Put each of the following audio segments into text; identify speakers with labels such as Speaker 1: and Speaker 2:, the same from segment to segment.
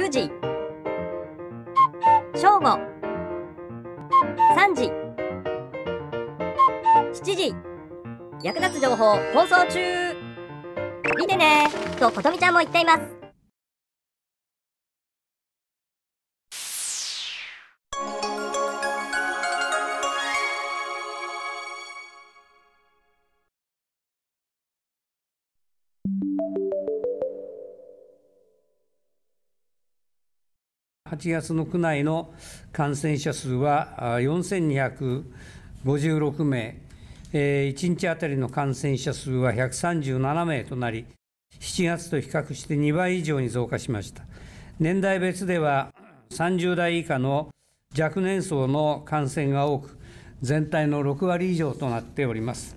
Speaker 1: 9時正午3時7時役立つ情報放送中見てねとことみちゃんも言っています8月の区内の感染者数は4256名、1日当たりの感染者数は137名となり、7月と比較して2倍以上に増加しました。年代別では30代以下の若年層の感染が多く、全体の6割以上となっております。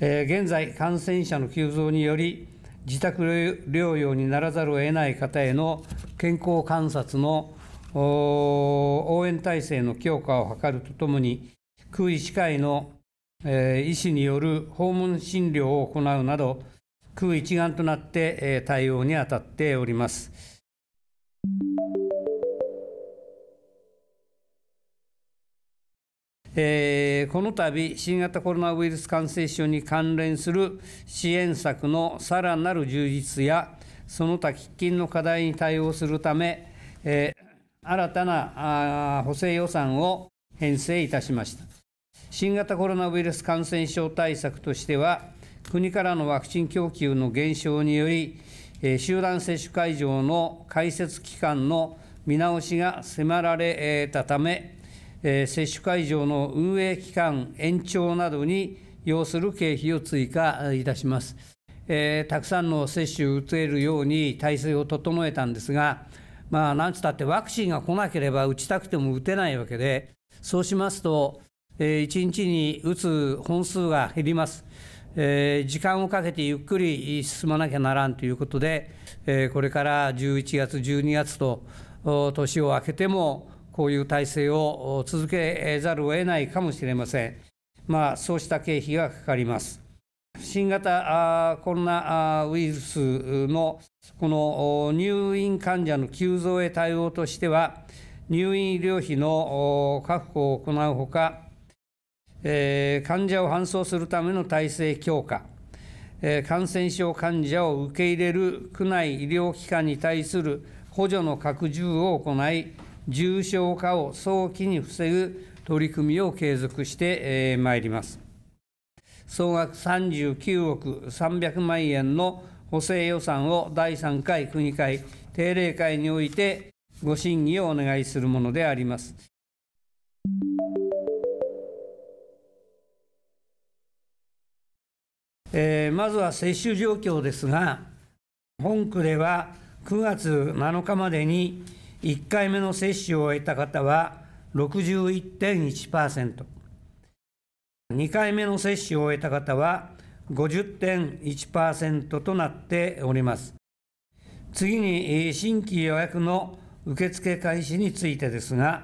Speaker 1: 現在、感染者の急増により、自宅療養にならざるを得ない方への健康観察の応援体制の強化を図るとともに、空医師会の、えー、医師による訪問診療を行うなど、空一丸となって、えー、対応に当たっております。えー、この度新型コロナウイルス感染症に関連する支援策のさらなる充実やその他喫緊の課題に対応するため、えー、新たな補正予算を編成いたしました新型コロナウイルス感染症対策としては国からのワクチン供給の減少により、えー、集団接種会場の開設期間の見直しが迫られたためえ接種会場の運営期間延長などに要する経費を追加いたします。えー、たくさんの接種を打てるように体制を整えたんですが、まあ、なんつったってワクチンが来なければ打ちたくても打てないわけで、そうしますと、えー、1日に打つ本数が減ります。えー、時間をかけてゆっくり進まなきゃならんということで、えー、これから11月、12月と年を明けても、こういう体制を続けざるを得ないかもしれません。まあ、そうした経費がかかります。新型コロナウイルスのこの入院患者の急増へ対応としては、入院医療費の確保を行うほか、患者を搬送するための体制強化、感染症患者を受け入れる区内医療機関に対する補助の拡充を行い、重症化を早期に防ぐ取り組みを継続してまいります。総額39億300万円の補正予算を第3回国会定例会においてご審議をお願いするものであります。えー、まずは接種状況ですが、本区では9月7日までに1回目の接種を終えた方は61.1%、2回目の接種を終えた方は50.1%となっております。次に新規予約の受付開始についてですが、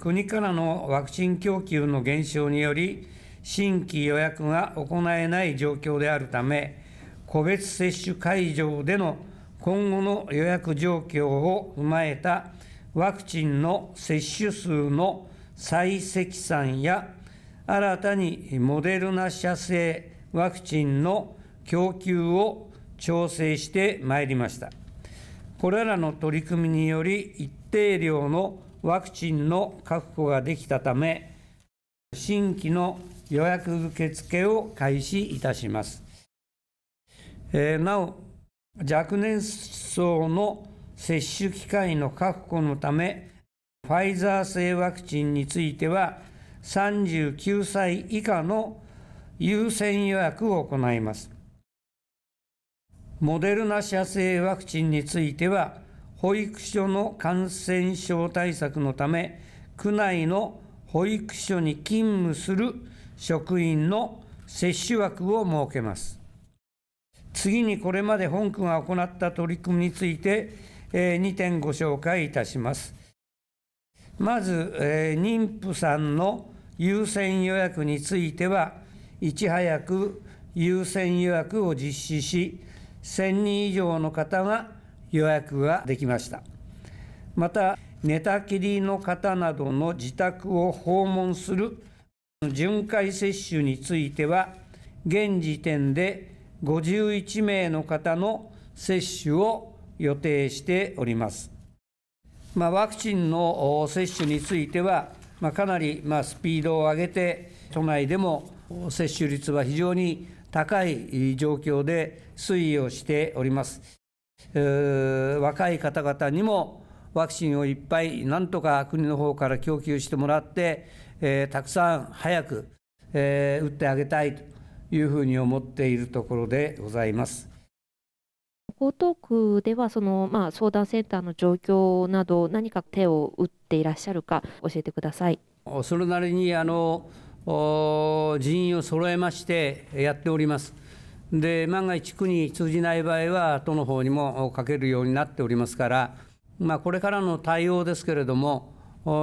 Speaker 1: 国からのワクチン供給の減少により、新規予約が行えない状況であるため、個別接種会場での今後の予約状況を踏まえたワクチンの接種数の再積算や新たにモデルナ社製ワクチンの供給を調整してまいりました。これらの取り組みにより一定量のワクチンの確保ができたため、新規の予約受付を開始いたします。えー、なお、若年層の接種機会の確保のため、ファイザー製ワクチンについては、39歳以下の優先予約を行います。モデルナ社製ワクチンについては、保育所の感染症対策のため、区内の保育所に勤務する職員の接種枠を設けます。次にこれまで本区が行った取り組みについて、え2点ご紹介いたします。まず、え妊婦さんの優先予約については、いち早く優先予約を実施し、1000人以上の方が予約ができました。また、寝たきりの方などの自宅を訪問する巡回接種については、現時点で51名の方の接種を予定しております。まあ、ワクチンの接種については、まあ、かなりまスピードを上げて、都内でも接種率は非常に高い状況で推移をしております。若い方々にもワクチンをいっぱいなんとか国の方から供給してもらって、えー、たくさん早く、えー、打ってあげたいというふうに思っているところでございます。江東区ではその、まあ、相談センターの状況など何か手を打っていらっしゃるか教えてくださいそれなりにあの人員を揃えましてやっておりますで万が一区に通じない場合は都の方にもかけるようになっておりますから、まあ、これからの対応ですけれども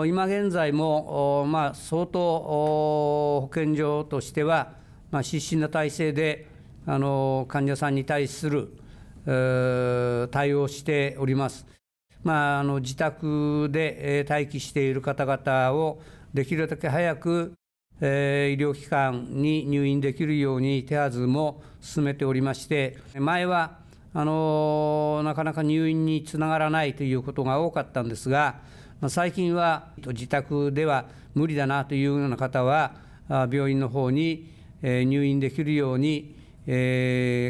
Speaker 1: 今現在も、まあ、相当保健所としてはまあ、な体制であの患者さんに対する対応しております。まあ、あの自宅で待機している方々をできるだけ早く、え医療機関に入院できるように手はずも進めておりまして前はあのなかなか入院につながらないということが多かったんですが最近は自宅では無理だなというような方は病院の方に入院できるように、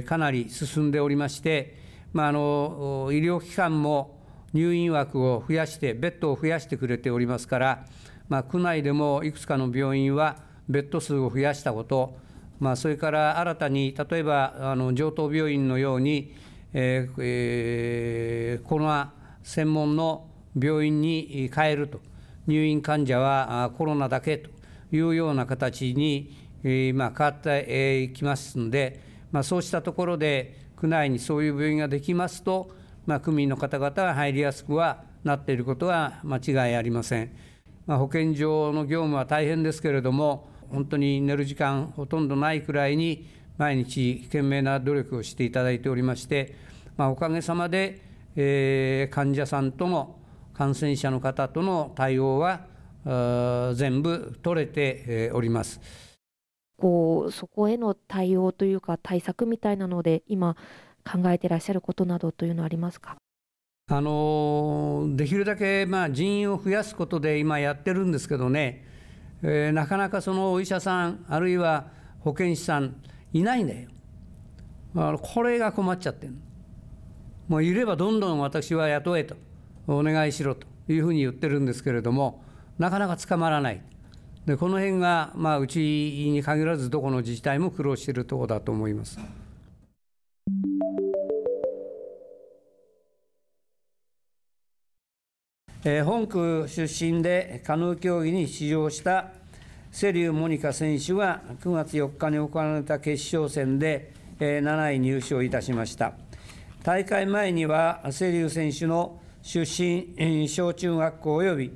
Speaker 1: かなり進んでおりまして、まあ、あの医療機関も入院枠を増やして、ベッドを増やしてくれておりますから、まあ、区内でもいくつかの病院はベッド数を増やしたこと、まあ、それから新たに例えばあの上東病院のように、えーえー、コロナ専門の病院に変えると、入院患者はコロナだけというような形にま変わっていきますので、まそうしたところで、区内にそういう病院ができますと、ま区民の方々が入りやすくはなっていることは間違いありません。ま保健所の業務は大変ですけれども、本当に寝る時間ほとんどないくらいに、毎日懸命な努力をしていただいておりまして、まおかげさまで、え患者さんとの感染者の方との対応は全部取れております。こうそこへの対応というか対策みたいなので今考えてらっしゃることなどというのはありますかあのできるだけまあ人員を増やすことで今やってるんですけどね、えー、なかなかそのお医者さんあるいは保健師さんいないんだよあこれが困っちゃってるもういればどんどん私は雇えとお願いしろというふうに言ってるんですけれどもなかなか捕まらない。でこの辺が、まあ、うちに限らずどこの自治体も苦労しているところだと思います。えー、本区出身でカヌー競技に出場した瀬立モニカ選手は9月4日に行われた決勝戦で、えー、7位入賞いたしました大会前には瀬立選手の出身小中学校及び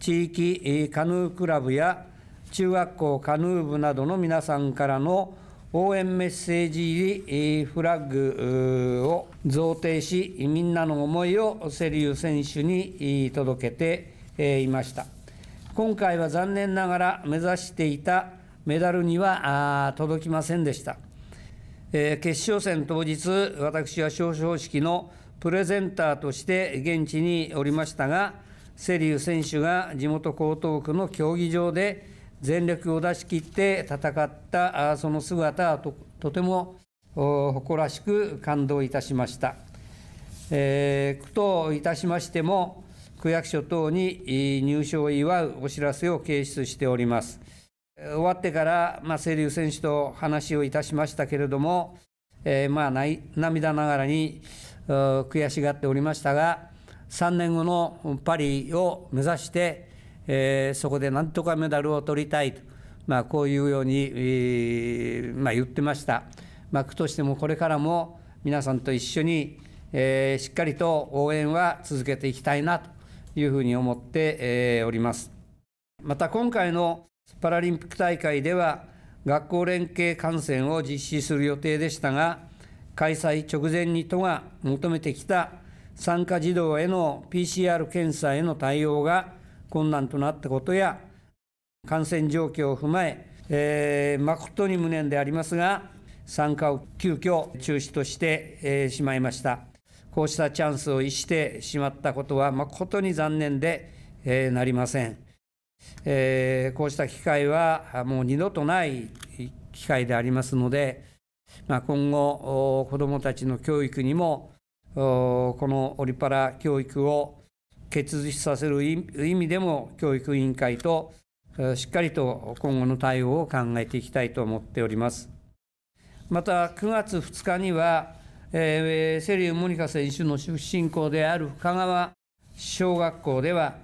Speaker 1: 地域カヌークラブや中学校カヌー部などの皆さんからの応援メッセージ入りフラッグを贈呈しみんなの思いを瀬立選手に届けていました今回は残念ながら目指していたメダルには届きませんでした決勝戦当日私は表彰式のプレゼンターとして現地におりましたが瀬立選手が地元江東区の競技場で全力を出し切って戦ったその姿はととても誇らしく感動いたしました。えー、いたしましても、区役所等に入賞を祝うお知らせを掲出しております。終わってから、まあ、清流選手と話をいたしましたけれども、えー、まあ、涙ながらに悔しがっておりましたが、3年後のパリを目指して、えー、そこでなんとかメダルを取りたいと、まあ、こういうように、えー、まあ、言ってました、まあ、区としてもこれからも皆さんと一緒に、えー、しっかりと応援は続けていきたいなというふうに思って、えー、おりますまた今回のパラリンピック大会では学校連携観戦を実施する予定でしたが開催直前に都が求めてきた参加児童への PCR 検査への対応が困難となったことや、感染状況を踏まえ、えー、誠に無念でありますが、参加を急遽中止として、えー、しまいました。こうしたチャンスを逸してしまったことは誠に残念で、えー、なりません、えー、こうした機会はもう二度とない機会でありますので、まあ、今後子どもたちの教育にもこのオリパラ教育を結実させる意味でも教育委員会としっかりと今後の対応を考えていきたいと思っております。また9月2日には、えセリウ・モニカ選手の出身校である深川小学校では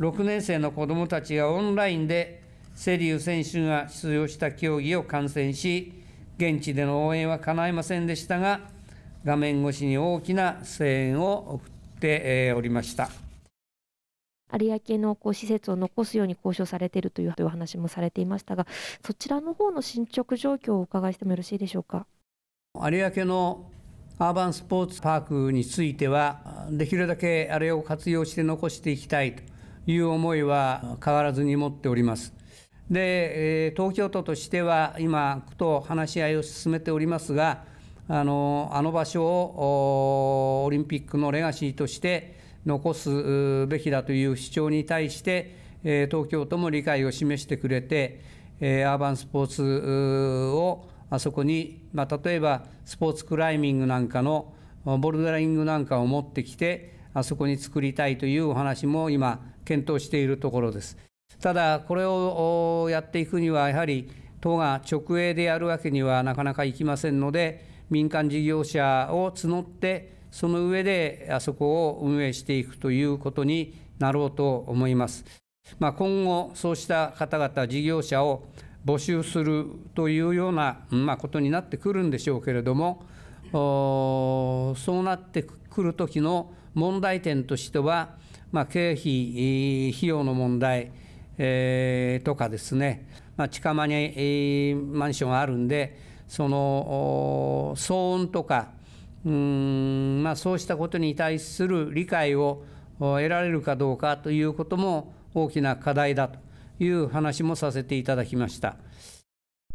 Speaker 1: 6年生の子どもたちがオンラインでセリウ選手が出場した競技を観戦し現地での応援は叶いませんでしたが画面越しに大きな声援を送っておりました。有明のこう施設を残すように交渉されているというお話もされていましたが、そちらの方の進捗状況をお伺いしてもよろしいでしょうか。有明のアーバンスポーツパークについては、できるだけあれを活用して残していきたいという思いは変わらずに持っております。で、東京都としては今、区と話し合いを進めておりますが、あのあの場所をオリンピックのレガシーとして、残すべきだという主張に対して、東京都も理解を示してくれて、アーバンスポーツをあそこに、まあ、例えばスポーツクライミングなんかのボルダリングなんかを持ってきて、あそこに作りたいというお話も今、検討しているところです。ただ、これをやっていくには、やはり都が直営でやるわけにはなかなかいきませんので、民間事業者を募って、その上であそこを運営していくということになろうと思います。まあ、今後、そうした方々、事業者を募集するというような、まあ、ことになってくるんでしょうけれども、そうなってくるときの問題点としては、まあ、経費、費用の問題、えー、とかですね、まあ、近場に、マンションがあるんで、その騒音とか、うーん、まあ、そうしたことに対する理解を得られるかどうかということも大きな課題だという話もさせていただきました。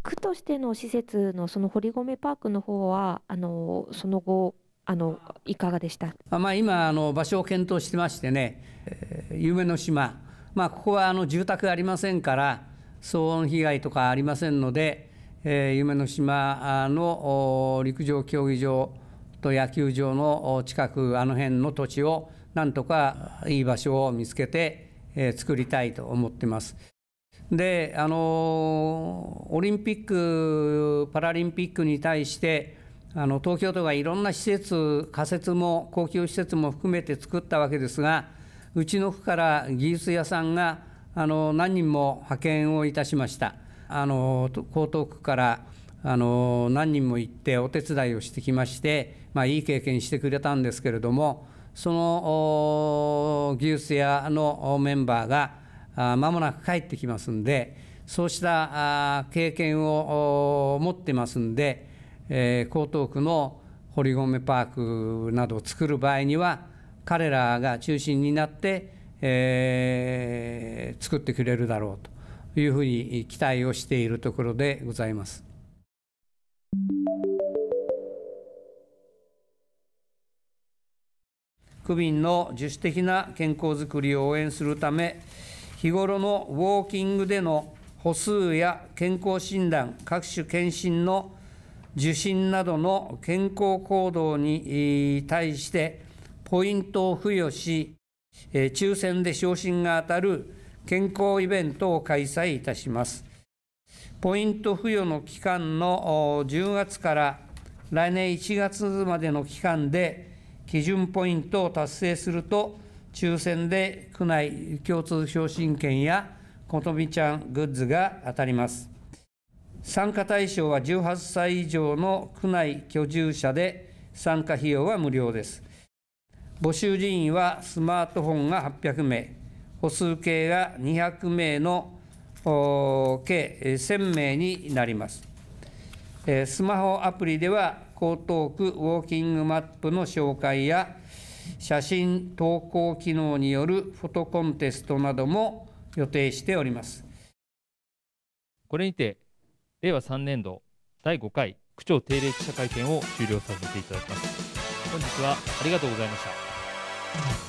Speaker 1: 区としての施設のその堀米パークの方はあのその後あのいかがでしたあ、まあ、今あの場所を検討してましてね、えー、夢の島、まあ、ここはあの住宅ありませんから騒音被害とかありませんので、えー、夢の島の陸上競技場と野球場の近くあの辺の土地をなんとかいい場所を見つけて、作りたいと思ってます。であのオリンピック・パラリンピックに対してあの東京都がいろんな施設仮設も公共施設も含めて作ったわけですがうちの区から技術屋さんがあの何人も派遣をいたしましたあの江東区からあの何人も行ってお手伝いをしてきまして、まあ、いい経験してくれたんですけれどもその技術屋のメンバーがまもなく帰ってきますんでそうした経験を持ってますんで、え江東区の堀米パークなどを作る場合には彼らが中心になって、えー、作ってくれるだろうというふうに期待をしているところでございます。区民の自主的な健康づくりを応援するため、日頃のウォーキングでの歩数や健康診断、各種検診の受診などの健康行動に対してポイントを付与し、抽選で昇進が当たる健康イベントを開催いたします。ポイント付与の期間の10月から来年1月までの期間で、基準ポイントを達成すると、抽選で区内共通昇進券やことみちゃんグッズが当たります。参加対象は18歳以上の区内居住者で、参加費用は無料です。募集人員はスマートフォンが800名、歩数計が200名の計1000名になります。スマホアプリでは江東区ウォーキングマップの紹介や写真投稿機能によるフォトコンテストなども予定しておりますこれにて令和3年度第5回区長定例記者会見を終了させていただきます本日はありがとうございました